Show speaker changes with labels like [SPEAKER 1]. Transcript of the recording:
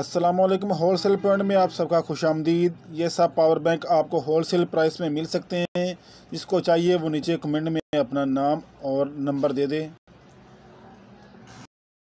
[SPEAKER 1] अस्सलाम वालेकुम wholesale point में आप सबका खुश आमदीद ये सब पावर बैंक आपको होलसेल प्राइस में मिल सकते हैं जिसको चाहिए वो नीचे कमेंट में अपना नाम और नंबर दे दें